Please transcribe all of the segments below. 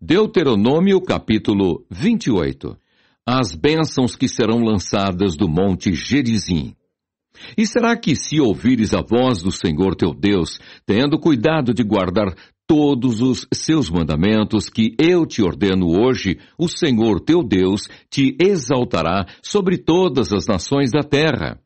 Deuteronômio capítulo 28. As bênçãos que serão lançadas do monte Gerizim. E será que se ouvires a voz do Senhor teu Deus, tendo cuidado de guardar todos os seus mandamentos que eu te ordeno hoje, o Senhor teu Deus te exaltará sobre todas as nações da terra.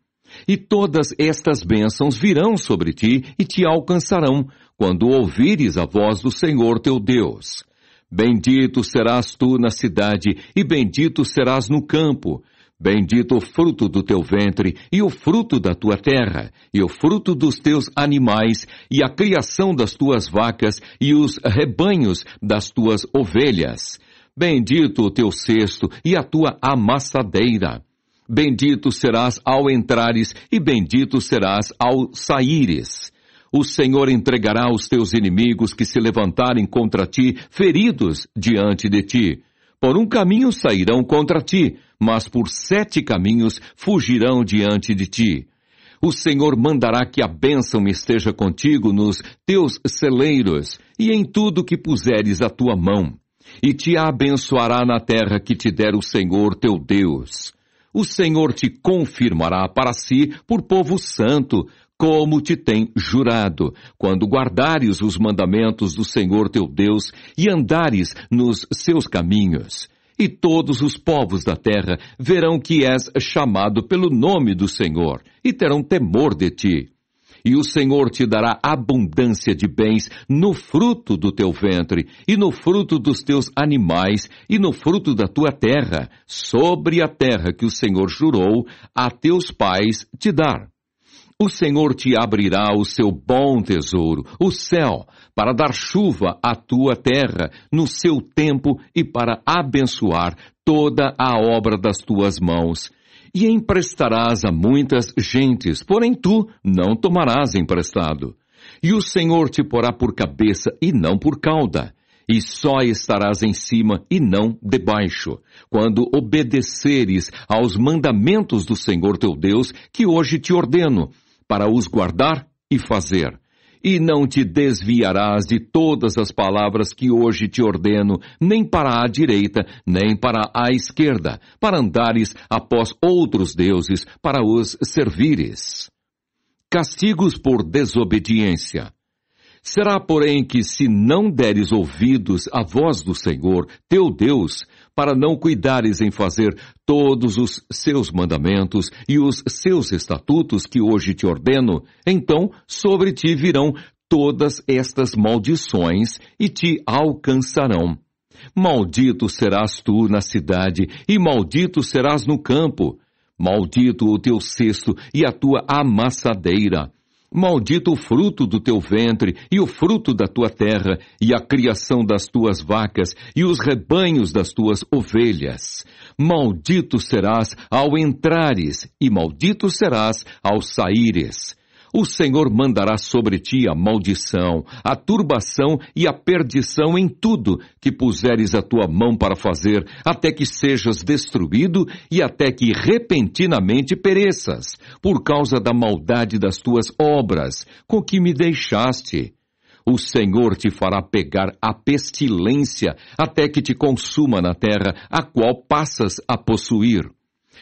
E todas estas bênçãos virão sobre ti e te alcançarão, quando ouvires a voz do Senhor teu Deus. Bendito serás tu na cidade, e bendito serás no campo. Bendito o fruto do teu ventre, e o fruto da tua terra, e o fruto dos teus animais, e a criação das tuas vacas, e os rebanhos das tuas ovelhas. Bendito o teu cesto e a tua amassadeira. Bendito serás ao entrares, e bendito serás ao saíres o Senhor entregará os teus inimigos que se levantarem contra ti, feridos diante de ti. Por um caminho sairão contra ti, mas por sete caminhos fugirão diante de ti. O Senhor mandará que a bênção esteja contigo nos teus celeiros e em tudo que puseres a tua mão, e te abençoará na terra que te der o Senhor teu Deus. O Senhor te confirmará para si por povo santo, como te tem jurado, quando guardares os mandamentos do Senhor teu Deus e andares nos seus caminhos. E todos os povos da terra verão que és chamado pelo nome do Senhor e terão temor de ti e o Senhor te dará abundância de bens no fruto do teu ventre, e no fruto dos teus animais, e no fruto da tua terra, sobre a terra que o Senhor jurou a teus pais te dar. O Senhor te abrirá o seu bom tesouro, o céu, para dar chuva à tua terra no seu tempo e para abençoar toda a obra das tuas mãos. E emprestarás a muitas gentes, porém tu não tomarás emprestado. E o Senhor te porá por cabeça e não por cauda e só estarás em cima e não debaixo, quando obedeceres aos mandamentos do Senhor teu Deus, que hoje te ordeno, para os guardar e fazer. E não te desviarás de todas as palavras que hoje te ordeno, nem para a direita, nem para a esquerda, para andares após outros deuses, para os servires. Castigos por desobediência. Será, porém, que se não deres ouvidos à voz do Senhor, teu Deus, para não cuidares em fazer todos os seus mandamentos e os seus estatutos que hoje te ordeno, então sobre ti virão todas estas maldições e te alcançarão. Maldito serás tu na cidade, e maldito serás no campo. Maldito o teu cesto e a tua amassadeira. Maldito o fruto do teu ventre, e o fruto da tua terra, e a criação das tuas vacas, e os rebanhos das tuas ovelhas. Maldito serás ao entrares, e maldito serás ao saíres o Senhor mandará sobre ti a maldição, a turbação e a perdição em tudo que puseres a tua mão para fazer, até que sejas destruído e até que repentinamente pereças, por causa da maldade das tuas obras, com que me deixaste. O Senhor te fará pegar a pestilência, até que te consuma na terra, a qual passas a possuir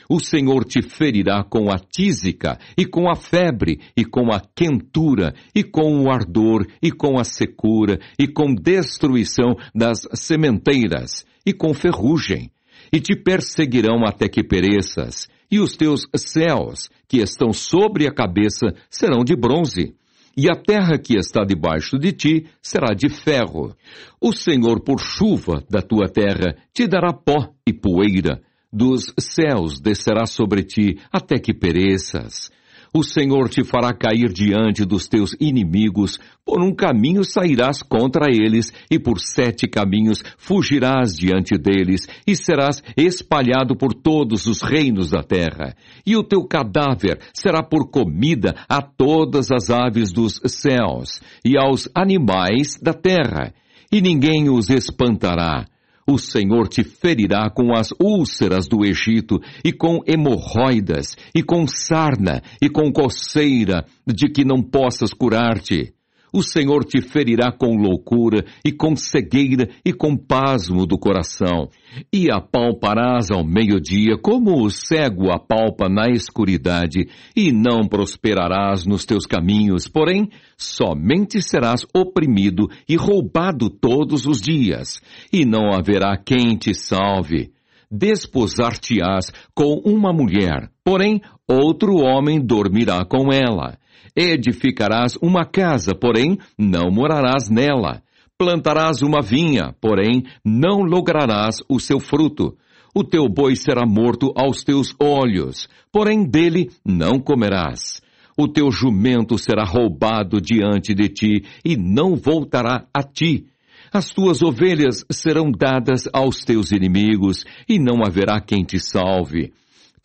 o Senhor te ferirá com a tísica, e com a febre, e com a quentura, e com o ardor, e com a secura, e com destruição das sementeiras, e com ferrugem, e te perseguirão até que pereças, e os teus céus, que estão sobre a cabeça, serão de bronze e a terra que está debaixo de ti será de ferro. O Senhor, por chuva da tua terra, te dará pó e poeira, dos céus descerá sobre ti até que pereças. O Senhor te fará cair diante dos teus inimigos, por um caminho sairás contra eles, e por sete caminhos fugirás diante deles, e serás espalhado por todos os reinos da terra. E o teu cadáver será por comida a todas as aves dos céus, e aos animais da terra, e ninguém os espantará o Senhor te ferirá com as úlceras do Egito, e com hemorroidas, e com sarna, e com coceira, de que não possas curar-te o Senhor te ferirá com loucura e com cegueira e com pasmo do coração, e apalparás ao meio-dia como o cego apalpa na escuridade, e não prosperarás nos teus caminhos, porém, somente serás oprimido e roubado todos os dias, e não haverá quem te salve desposar-te-ás com uma mulher, porém outro homem dormirá com ela. Edificarás uma casa, porém não morarás nela. Plantarás uma vinha, porém não lograrás o seu fruto. O teu boi será morto aos teus olhos, porém dele não comerás. O teu jumento será roubado diante de ti e não voltará a ti. As tuas ovelhas serão dadas aos teus inimigos, e não haverá quem te salve.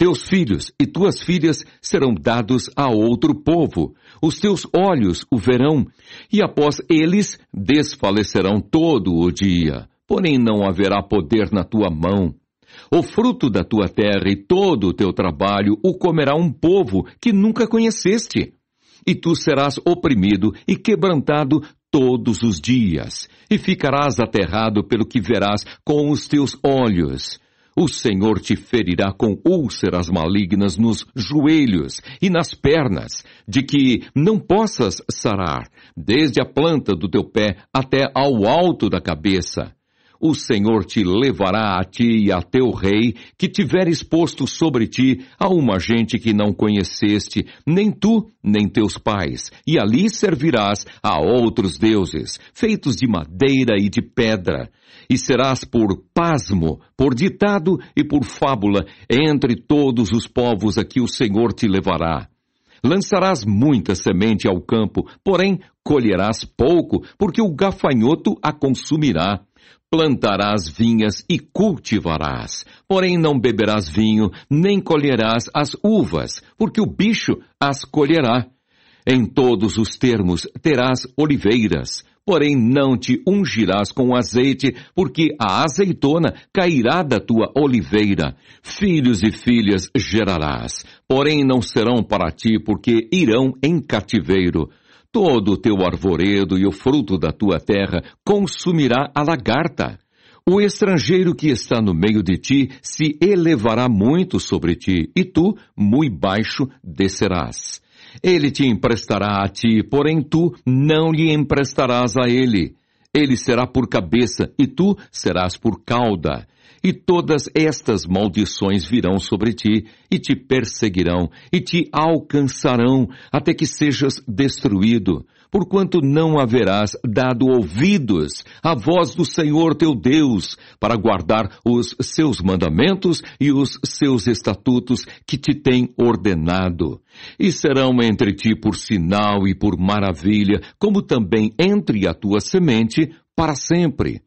Teus filhos e tuas filhas serão dados a outro povo. Os teus olhos o verão, e após eles desfalecerão todo o dia. Porém não haverá poder na tua mão. O fruto da tua terra e todo o teu trabalho o comerá um povo que nunca conheceste. E tu serás oprimido e quebrantado todos os dias, e ficarás aterrado pelo que verás com os teus olhos, o Senhor te ferirá com úlceras malignas nos joelhos e nas pernas, de que não possas sarar, desde a planta do teu pé até ao alto da cabeça. O Senhor te levará a ti e a teu rei, que tiveres posto sobre ti a uma gente que não conheceste, nem tu, nem teus pais, e ali servirás a outros deuses, feitos de madeira e de pedra, e serás por pasmo, por ditado e por fábula entre todos os povos a que o Senhor te levará. Lançarás muita semente ao campo, porém colherás pouco, porque o gafanhoto a consumirá. Plantarás vinhas e cultivarás, porém não beberás vinho, nem colherás as uvas, porque o bicho as colherá. Em todos os termos terás oliveiras, Porém, não te ungirás com azeite, porque a azeitona cairá da tua oliveira. Filhos e filhas gerarás, porém não serão para ti, porque irão em cativeiro. Todo o teu arvoredo e o fruto da tua terra consumirá a lagarta. O estrangeiro que está no meio de ti se elevará muito sobre ti, e tu, muito baixo, descerás. Ele te emprestará a ti, porém tu não lhe emprestarás a ele. Ele será por cabeça, e tu serás por cauda. E todas estas maldições virão sobre ti, e te perseguirão, e te alcançarão, até que sejas destruído porquanto não haverás dado ouvidos à voz do Senhor teu Deus, para guardar os seus mandamentos e os seus estatutos que te tem ordenado. E serão entre ti por sinal e por maravilha, como também entre a tua semente, para sempre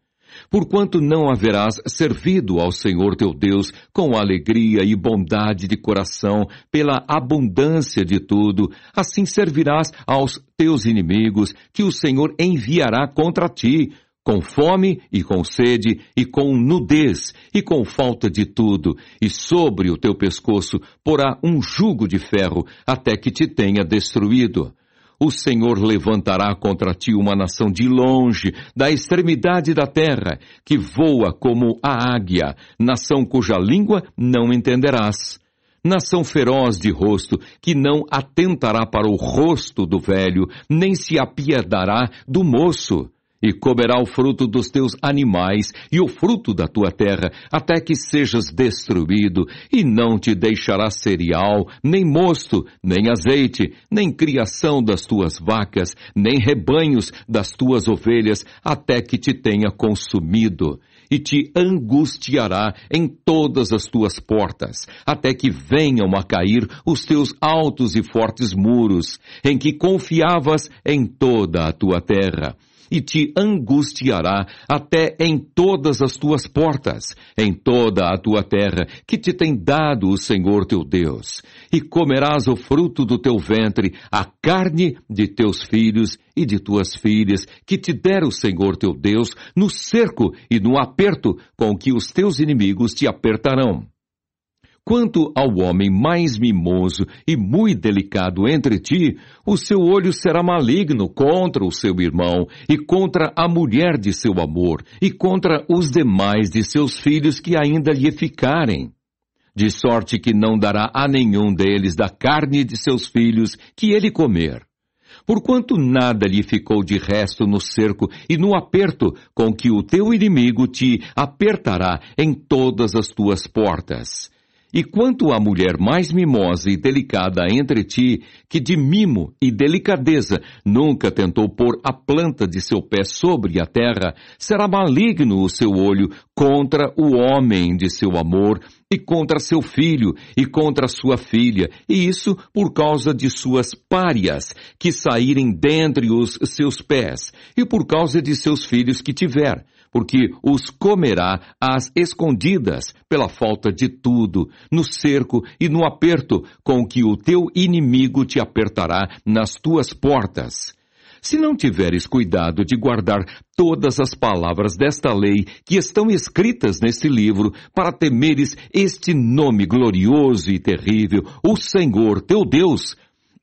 porquanto não haverás servido ao Senhor teu Deus com alegria e bondade de coração, pela abundância de tudo, assim servirás aos teus inimigos, que o Senhor enviará contra ti, com fome e com sede, e com nudez, e com falta de tudo, e sobre o teu pescoço porá um jugo de ferro, até que te tenha destruído o Senhor levantará contra ti uma nação de longe, da extremidade da terra, que voa como a águia, nação cuja língua não entenderás. Nação feroz de rosto, que não atentará para o rosto do velho, nem se apiedará do moço e comerá o fruto dos teus animais e o fruto da tua terra, até que sejas destruído, e não te deixará cereal, nem mosto, nem azeite, nem criação das tuas vacas, nem rebanhos das tuas ovelhas, até que te tenha consumido. E te angustiará em todas as tuas portas, até que venham a cair os teus altos e fortes muros, em que confiavas em toda a tua terra e te angustiará até em todas as tuas portas, em toda a tua terra, que te tem dado o Senhor teu Deus. E comerás o fruto do teu ventre, a carne de teus filhos e de tuas filhas, que te der o Senhor teu Deus, no cerco e no aperto com que os teus inimigos te apertarão. Quanto ao homem mais mimoso e muito delicado entre ti, o seu olho será maligno contra o seu irmão, e contra a mulher de seu amor, e contra os demais de seus filhos que ainda lhe ficarem. De sorte que não dará a nenhum deles da carne de seus filhos que ele comer. Porquanto nada lhe ficou de resto no cerco e no aperto com que o teu inimigo te apertará em todas as tuas portas e quanto à mulher mais mimosa e delicada entre ti, que de mimo e delicadeza nunca tentou pôr a planta de seu pé sobre a terra, será maligno o seu olho contra o homem de seu amor, e contra seu filho, e contra sua filha, e isso por causa de suas párias, que saírem dentre os seus pés, e por causa de seus filhos que tiver porque os comerá às escondidas, pela falta de tudo, no cerco e no aperto com que o teu inimigo te apertará nas tuas portas. Se não tiveres cuidado de guardar todas as palavras desta lei que estão escritas neste livro, para temeres este nome glorioso e terrível, o Senhor teu Deus,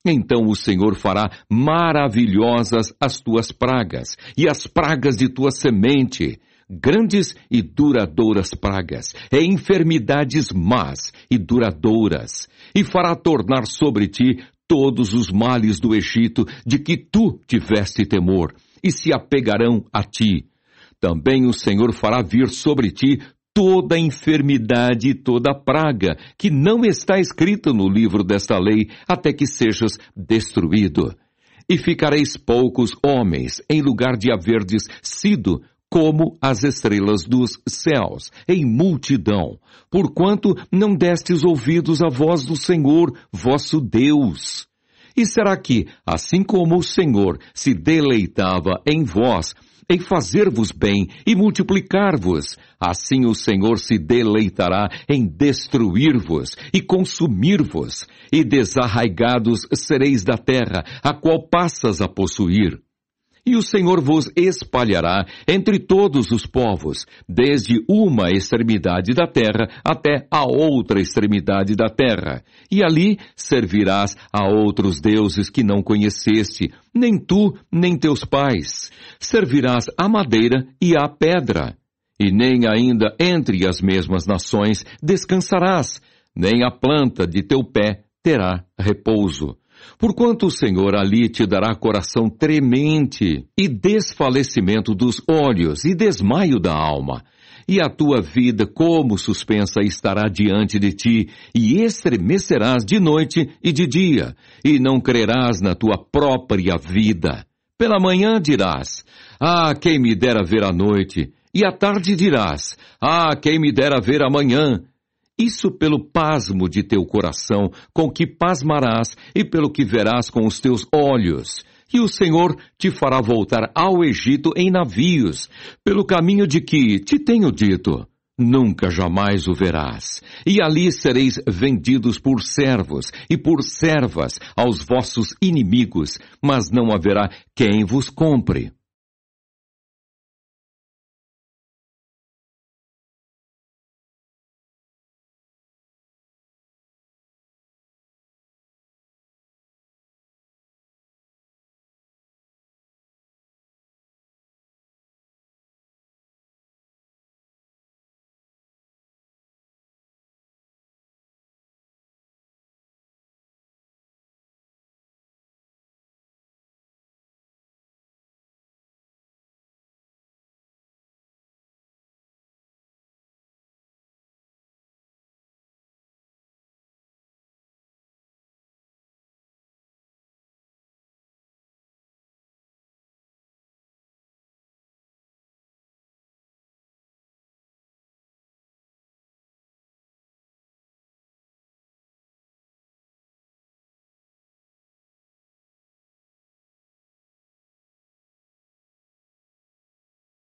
então o Senhor fará maravilhosas as tuas pragas, e as pragas de tua semente, grandes e duradouras pragas, e enfermidades más e duradouras, e fará tornar sobre ti todos os males do Egito de que tu tiveste temor, e se apegarão a ti. Também o Senhor fará vir sobre ti toda enfermidade e toda praga, que não está escrita no livro desta lei, até que sejas destruído. E ficareis poucos homens, em lugar de haverdes sido como as estrelas dos céus, em multidão, porquanto não destes ouvidos à voz do Senhor, vosso Deus. E será que, assim como o Senhor se deleitava em vós, em fazer-vos bem e multiplicar-vos. Assim o Senhor se deleitará em destruir-vos e consumir-vos, e desarraigados sereis da terra, a qual passas a possuir. E o Senhor vos espalhará entre todos os povos, desde uma extremidade da terra até a outra extremidade da terra. E ali servirás a outros deuses que não conheceste, nem tu, nem teus pais. Servirás a madeira e a pedra. E nem ainda entre as mesmas nações descansarás, nem a planta de teu pé terá repouso Porquanto o Senhor ali te dará coração tremente e desfalecimento dos olhos e desmaio da alma, e a tua vida como suspensa estará diante de ti, e estremecerás de noite e de dia, e não crerás na tua própria vida. Pela manhã dirás: Ah, quem me dera ver a noite! E à tarde dirás: Ah, quem me dera ver amanhã! Isso pelo pasmo de teu coração, com que pasmarás, e pelo que verás com os teus olhos. E o Senhor te fará voltar ao Egito em navios, pelo caminho de que te tenho dito. Nunca jamais o verás. E ali sereis vendidos por servos e por servas aos vossos inimigos, mas não haverá quem vos compre.